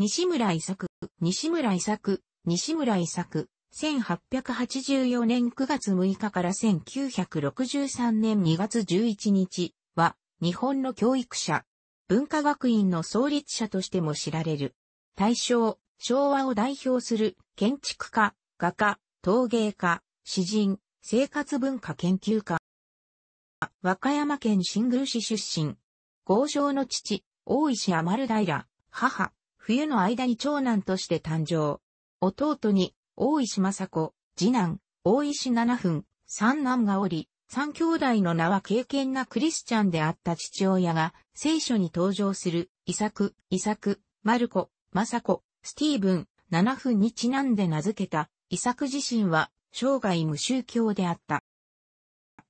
西村伊作、西村伊作、西村伊作、1884年9月6日から1963年2月11日は、日本の教育者、文化学院の創立者としても知られる。大正、昭和を代表する建築家、画家、陶芸家、詩人、生活文化研究家。和歌山県新宮市出身。豪商の父、大石余平、母、冬の間に長男として誕生。弟に、大石正子、次男、大石七分、三男がおり、三兄弟の名は敬虔なクリスチャンであった父親が、聖書に登場する、イサク、イサク、マルコ、雅子、スティーブン、7分にちなんで名付けた、イサク自身は、生涯無宗教であった。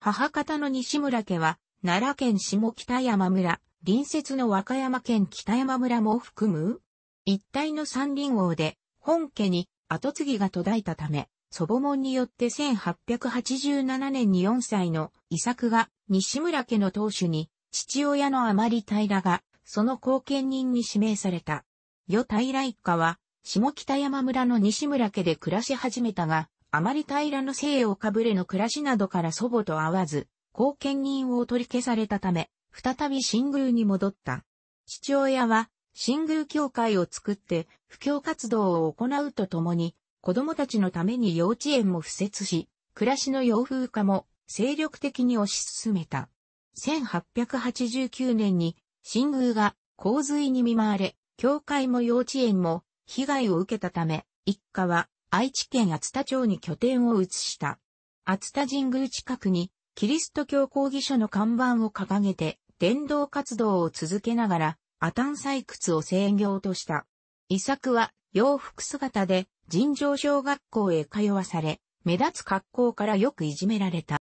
母方の西村家は、奈良県下北山村、隣接の和歌山県北山村も含む、一帯の三輪王で、本家に跡継ぎが途絶えたため、祖母門によって1887年に4歳の遺作が西村家の当主に、父親のあまり平が、その後見人に指名された。与平一家は、下北山村の西村家で暮らし始めたが、あまり平の姓をかぶれの暮らしなどから祖母と会わず、後見人を取り消されたため、再び新宮に戻った。父親は、新宮教会を作って、布教活動を行うとともに、子供たちのために幼稚園も付設し、暮らしの洋風化も精力的に推し進めた。1889年に新宮が洪水に見舞われ、教会も幼稚園も被害を受けたため、一家は愛知県厚田町に拠点を移した。厚田神宮近くにキリスト教講義所の看板を掲げて、伝道活動を続けながら、アタン採掘を制業とした。遺作は洋服姿で尋常小学校へ通わされ、目立つ格好からよくいじめられた。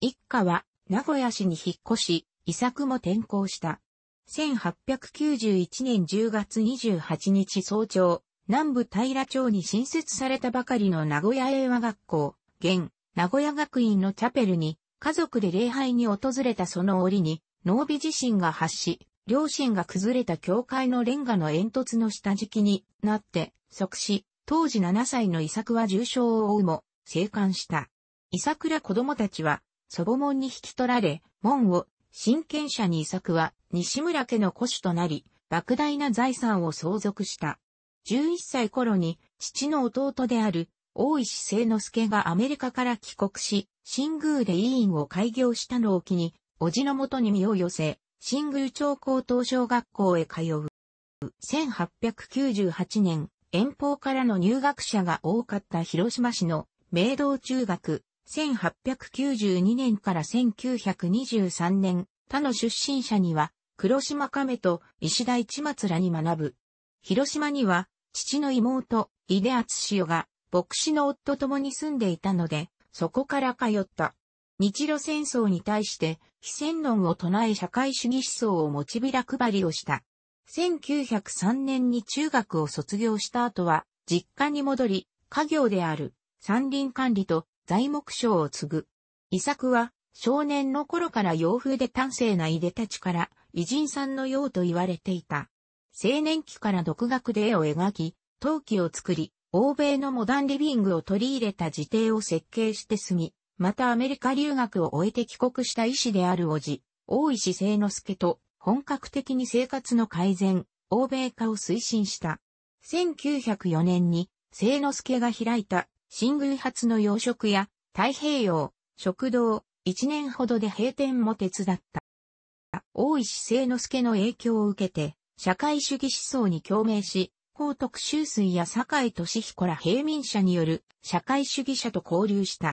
一家は名古屋市に引っ越し、遺作も転校した。1891年10月28日早朝、南部平町に新設されたばかりの名古屋英和学校、現、名古屋学院のチャペルに、家族で礼拝に訪れたその折に、能美自身が発し、両親が崩れた教会のレンガの煙突の下敷きになって即死、当時7歳の伊作は重傷を負うも、生還した。伊作ら子供たちは、祖母門に引き取られ、門を、親権者に伊作は、西村家の古主となり、莫大な財産を相続した。11歳頃に、父の弟である、大石聖之助がアメリカから帰国し、新宮で委員を開業したのを機に、叔父のもとに身を寄せ、新宮町高等小学校へ通う。1898年、遠方からの入学者が多かった広島市の明道中学、1892年から1923年、他の出身者には、黒島亀と石田市松らに学ぶ。広島には、父の妹、井出厚潮が、牧師の夫ともに住んでいたので、そこから通った。日露戦争に対して、非戦論を唱え社会主義思想を持ちびら配りをした。1903年に中学を卒業した後は、実家に戻り、家業である山林管理と材木商を継ぐ。伊作は、少年の頃から洋風で端正ないでたちから、偉人さんのようと言われていた。青年期から独学で絵を描き、陶器を作り、欧米のモダンリビングを取り入れた自邸を設計して住み、またアメリカ留学を終えて帰国した医師であるおじ、大石聖之助と本格的に生活の改善、欧米化を推進した。1904年に聖之助が開いた新宮発の養殖や太平洋、食堂、1年ほどで閉店も手伝った。大石聖之助の影響を受けて、社会主義思想に共鳴し、高徳秋水や堺俊彦ら平民者による社会主義者と交流した。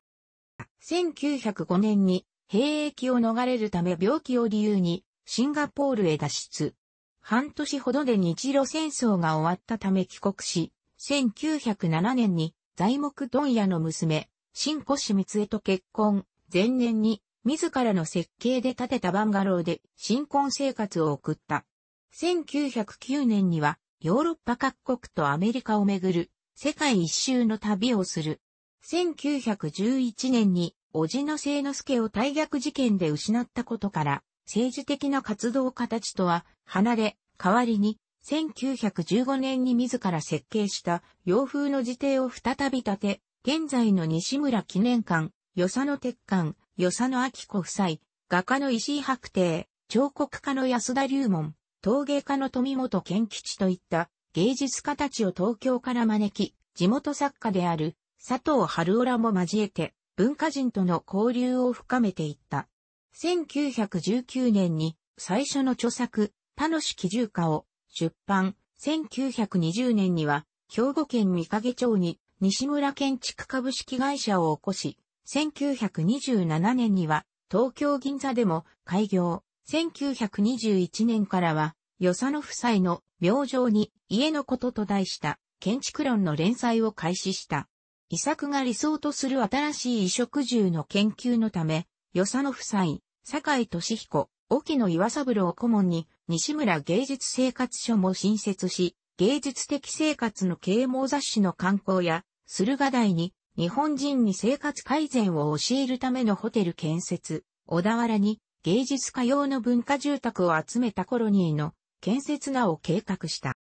1905年に兵役を逃れるため病気を理由にシンガポールへ脱出。半年ほどで日露戦争が終わったため帰国し、1907年に材木問屋の娘、新越光恵と結婚。前年に自らの設計で建てたバンガローで新婚生活を送った。1909年にはヨーロッパ各国とアメリカをめぐる世界一周の旅をする。1911年に、叔父の聖之助を大逆事件で失ったことから、政治的な活動家たちとは離れ、代わりに、1915年に自ら設計した洋風の辞邸を再び建て、現在の西村記念館、与謝野鉄館、与謝野明子夫妻、画家の石井白帝、彫刻家の安田龍門、陶芸家の富本健吉といった芸術家たちを東京から招き、地元作家である佐藤春夫らも交えて文化人との交流を深めていった。1919年に最初の著作、パノシ基準化を出版。1920年には兵庫県三影町に西村建築株式会社を起こし、1927年には東京銀座でも開業。1921年からは、与謝野夫妻の明星に家のことと題した建築論の連載を開始した。遺作が理想とする新しい衣食住の研究のため、与謝野夫妻、坂井俊彦、沖野岩三郎顧問に、西村芸術生活所も新設し、芸術的生活の啓蒙雑誌の刊行や、駿河台に、日本人に生活改善を教えるためのホテル建設、小田原に、芸術家用の文化住宅を集めたコロニーの建設なを計画した。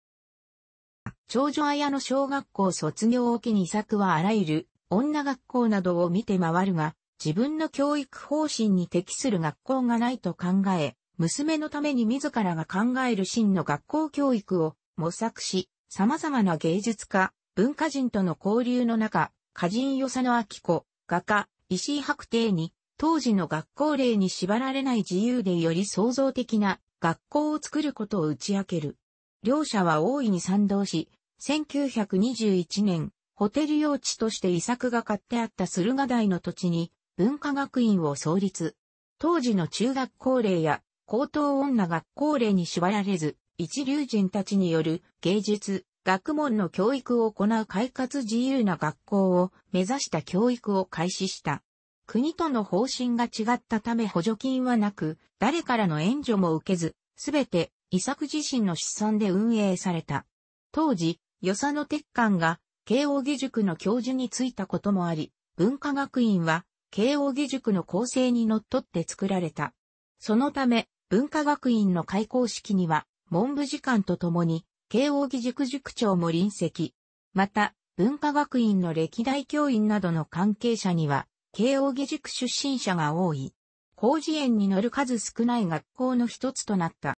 長女綾の小学校卒業を機に作はあらゆる女学校などを見て回るが、自分の教育方針に適する学校がないと考え、娘のために自らが考える真の学校教育を模索し、様々な芸術家、文化人との交流の中、歌人与謝野明子、画家、石井白帝に、当時の学校例に縛られない自由でより創造的な学校を作ることを打ち明ける。両者は大いに賛同し、1921年、ホテル用地として遺作が買ってあった駿河台の土地に文化学院を創立。当時の中学校令や高等女学校令に縛られず、一流人たちによる芸術、学問の教育を行う快活自由な学校を目指した教育を開始した。国との方針が違ったため補助金はなく、誰からの援助も受けず、すべて伊作自身の資産で運営された。当時、与謝野鉄管が慶応義塾の教授に就いたこともあり、文化学院は慶応義塾の構成にのっとって作られた。そのため、文化学院の開校式には、文部次官とともに、慶応義塾塾長も臨席。また、文化学院の歴代教員などの関係者には、慶応義塾出身者が多い。工事園に乗る数少ない学校の一つとなった。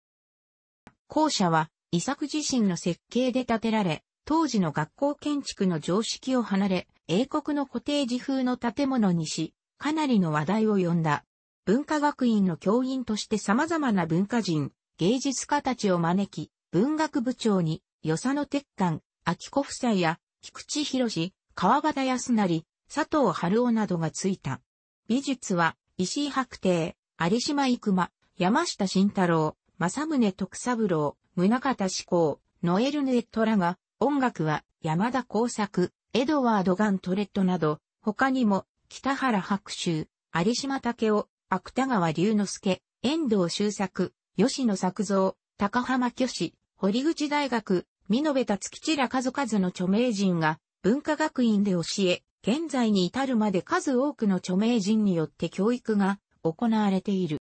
校舎は、遺作自身の設計で建てられ、当時の学校建築の常識を離れ、英国のコテージ風の建物にし、かなりの話題を呼んだ。文化学院の教員として様々な文化人、芸術家たちを招き、文学部長に、与謝野鉄幹、秋子夫妻や、菊池博川端康成、佐藤春夫などがついた。美術は、石井白帝、有島生馬、山下慎太郎、正宗徳三郎、宗方志向、ノエル・ヌエットらが、音楽は山田耕作、エドワード・ガントレットなど、他にも、北原白秋、有島武夫、芥川龍之介、遠藤周作、吉野作造、高浜虚子、堀口大学、美延達吉ら数々の著名人が、文化学院で教え、現在に至るまで数多くの著名人によって教育が行われている。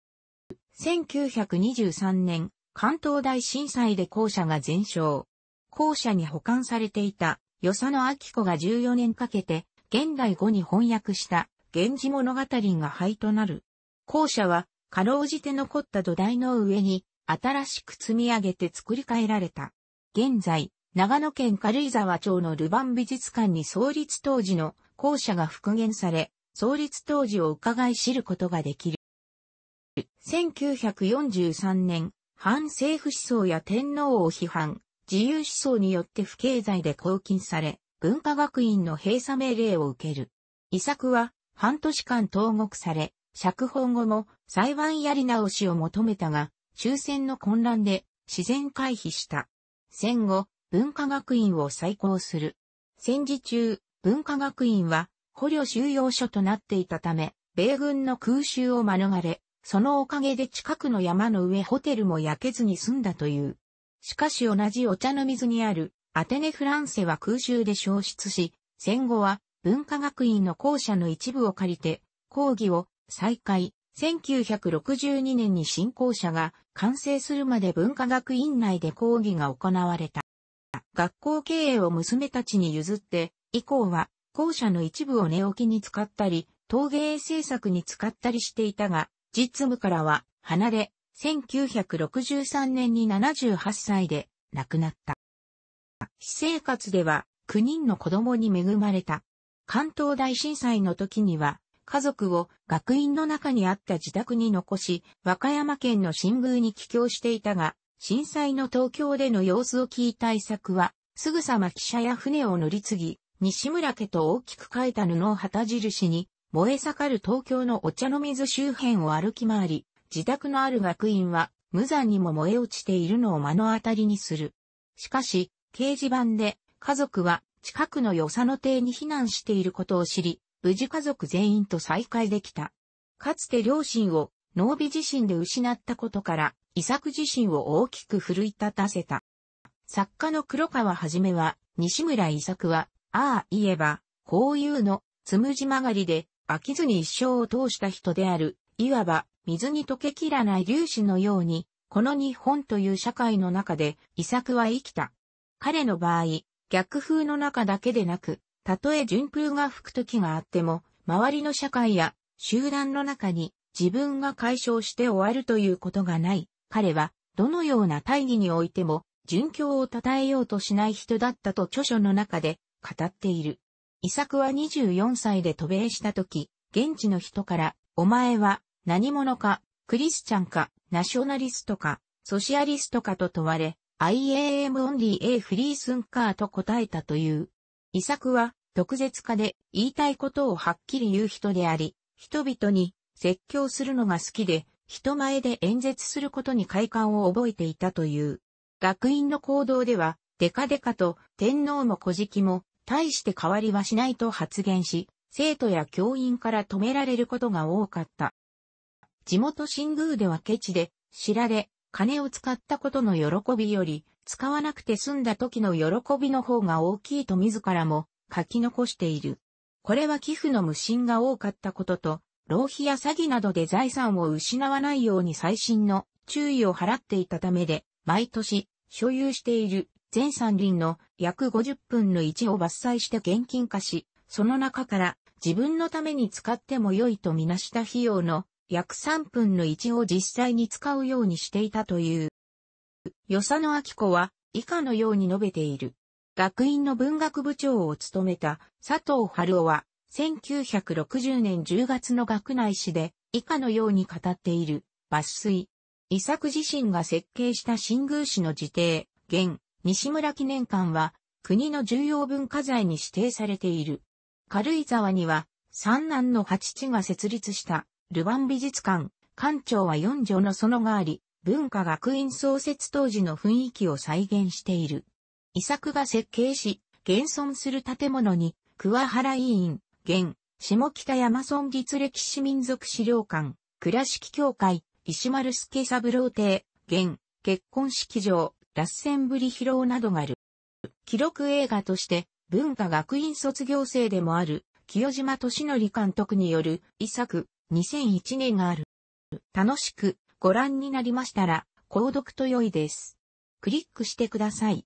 1923年、関東大震災で校舎が全焼。校舎に保管されていた、与佐野明子が14年かけて、現代語に翻訳した、源氏物語が灰となる。校舎は、かろうじて残った土台の上に、新しく積み上げて作り変えられた。現在、長野県軽井沢町のルヴァン美術館に創立当時の校舎が復元され、創立当時を伺い知ることができる。1943年、反政府思想や天皇を批判、自由思想によって不経済で拘禁され、文化学院の閉鎖命令を受ける。遺作は半年間投獄され、釈放後も裁判やり直しを求めたが、終戦の混乱で自然回避した。戦後、文化学院を再興する。戦時中、文化学院は捕虜収容所となっていたため、米軍の空襲を免れ、そのおかげで近くの山の上ホテルも焼けずに済んだという。しかし同じお茶の水にあるアテネフランセは空襲で消失し、戦後は文化学院の校舎の一部を借りて講義を再開。1962年に新校舎が完成するまで文化学院内で講義が行われた。学校経営を娘たちに譲って、以降は校舎の一部を寝起きに使ったり、陶芸制作に使ったりしていたが、実務からは離れ、1963年に78歳で亡くなった。私生活では9人の子供に恵まれた。関東大震災の時には家族を学院の中にあった自宅に残し、和歌山県の新宮に帰郷していたが、震災の東京での様子を聞いた遺作は、すぐさま汽車や船を乗り継ぎ、西村家と大きく書いた布を旗印に、燃え盛る東京のお茶の水周辺を歩き回り、自宅のある学院は無残にも燃え落ちているのを目の当たりにする。しかし、掲示板で家族は近くの与さ野邸に避難していることを知り、無事家族全員と再会できた。かつて両親を濃尾地震で失ったことから、遺作自身を大きく奮い立たせた。作家の黒川はじめは、西村遺作は、ああ言えば、こういうの、つむじ曲がりで、飽きずに一生を通した人である、いわば水に溶けきらない粒子のように、この日本という社会の中で、遺作は生きた。彼の場合、逆風の中だけでなく、たとえ順風が吹く時があっても、周りの社会や集団の中に自分が解消して終わるということがない。彼は、どのような大義においても、殉教を称えようとしない人だったと著書の中で語っている。イサクは24歳で渡米した時、現地の人から、お前は何者か、クリスチャンか、ナショナリストか、ソシアリストかと問われ、IAM オンリー A フリースンカーと答えたという。イサクは、独舌家で言いたいことをはっきり言う人であり、人々に説教するのが好きで、人前で演説することに快感を覚えていたという。学院の行動では、デカデカと天皇も古事記も大して変わりはしないと発言し、生徒や教員から止められることが多かった。地元新宮ではケチで、知られ、金を使ったことの喜びより、使わなくて済んだ時の喜びの方が大きいと自らも書き残している。これは寄付の無心が多かったことと、浪費や詐欺などで財産を失わないように細心の注意を払っていたためで、毎年所有している全山林の約50分の1を伐採して現金化し、その中から自分のために使っても良いとみなした費用の約3分の1を実際に使うようにしていたという。与謝野明子は以下のように述べている。学院の文学部長を務めた佐藤春夫は1960年10月の学内誌で以下のように語っている抜粋。遺作自身が設計した新宮市の自邸、現、西村記念館は国の重要文化財に指定されている。軽井沢には三男の八地が設立したルヴァン美術館、館長は四女の園があり、文化学院創設当時の雰囲気を再現している。遺作が設計し、現存する建物に、桑原委員、現、下北山村立歴史民族資料館、倉敷協会、石丸助三郎邸、現、結婚式場、ラッセンブリ疲労などがある。記録映画として文化学院卒業生でもある清島敏則監督による遺作2001年がある。楽しくご覧になりましたら、購読と良いです。クリックしてください。